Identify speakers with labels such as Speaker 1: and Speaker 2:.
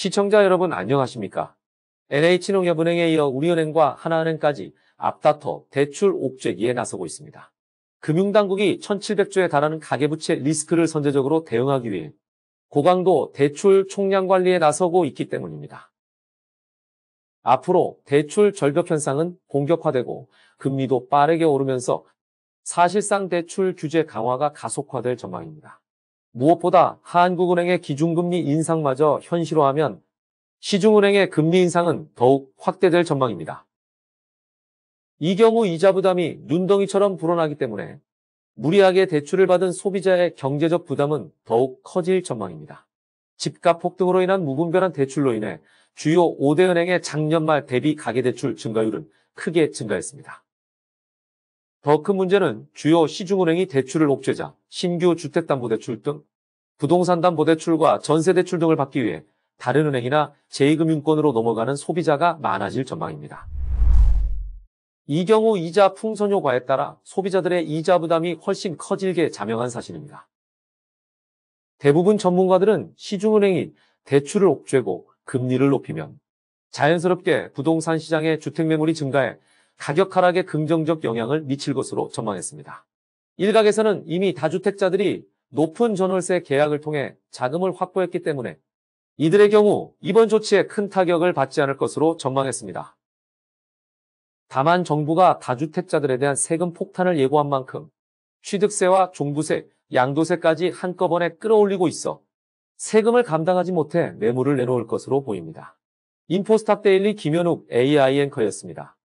Speaker 1: 시청자 여러분 안녕하십니까? NH농협은행에 이어 우리은행과 하나은행까지 앞다퉈 대출 옥죄기에 나서고 있습니다. 금융당국이 1,700조에 달하는 가계부채 리스크를 선제적으로 대응하기 위해 고강도 대출 총량 관리에 나서고 있기 때문입니다. 앞으로 대출 절벽 현상은 공격화되고 금리도 빠르게 오르면서 사실상 대출 규제 강화가 가속화될 전망입니다. 무엇보다 한국은행의 기준금리 인상마저 현실화하면 시중은행의 금리 인상은 더욱 확대될 전망입니다. 이 경우 이자 부담이 눈덩이처럼 불어나기 때문에 무리하게 대출을 받은 소비자의 경제적 부담은 더욱 커질 전망입니다. 집값 폭등으로 인한 무분별한 대출로 인해 주요 5대 은행의 작년 말 대비 가계대출 증가율은 크게 증가했습니다. 더큰 문제는 주요 시중은행이 대출을 옥죄자 신규 주택담보대출 등 부동산 담보대출과 전세대출 등을 받기 위해 다른 은행이나 제2금융권으로 넘어가는 소비자가 많아질 전망입니다. 이 경우 이자 풍선 효과에 따라 소비자들의 이자 부담이 훨씬 커질게 자명한 사실입니다. 대부분 전문가들은 시중은행이 대출을 옥죄고 금리를 높이면 자연스럽게 부동산 시장의 주택 매물이 증가해 가격 하락에 긍정적 영향을 미칠 것으로 전망했습니다. 일각에서는 이미 다주택자들이 높은 전월세 계약을 통해 자금을 확보했기 때문에 이들의 경우 이번 조치에 큰 타격을 받지 않을 것으로 전망했습니다. 다만 정부가 다주택자들에 대한 세금 폭탄을 예고한 만큼 취득세와 종부세, 양도세까지 한꺼번에 끌어올리고 있어 세금을 감당하지 못해 매물을 내놓을 것으로 보입니다. 인포스탑 데일리 김현욱 AI앵커였습니다.